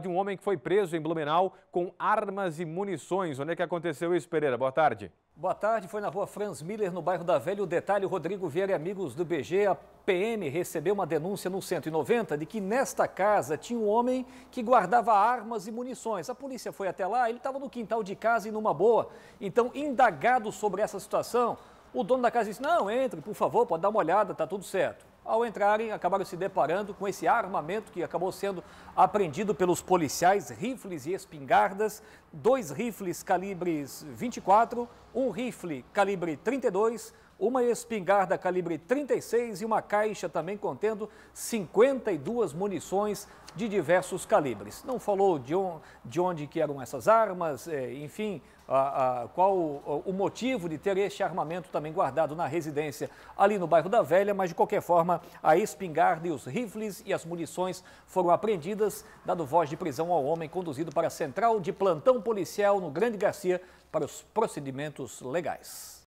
de um homem que foi preso em Blumenau com armas e munições. Onde é que aconteceu isso, Pereira? Boa tarde. Boa tarde, foi na rua Franz Miller, no bairro da Velha. O detalhe, Rodrigo Vieira e amigos do BG, a PM recebeu uma denúncia no 190 de que nesta casa tinha um homem que guardava armas e munições. A polícia foi até lá, ele estava no quintal de casa e numa boa. Então, indagado sobre essa situação, o dono da casa disse, não, entre, por favor, pode dar uma olhada, está tudo certo. Ao entrarem, acabaram se deparando com esse armamento que acabou sendo apreendido pelos policiais, rifles e espingardas, dois rifles calibres 24, um rifle calibre 32, uma espingarda calibre 36 e uma caixa também contendo 52 munições de diversos calibres. Não falou de, on, de onde que eram essas armas, é, enfim, a, a, qual o, o, motivo de ter este armamento também guardado na residência ali no bairro da Velha, mas de qualquer forma a espingarda e os rifles e as munições foram apreendidas, dado voz de prisão ao homem conduzido para a central de plantão policial no Grande Garcia para os procedimentos legais.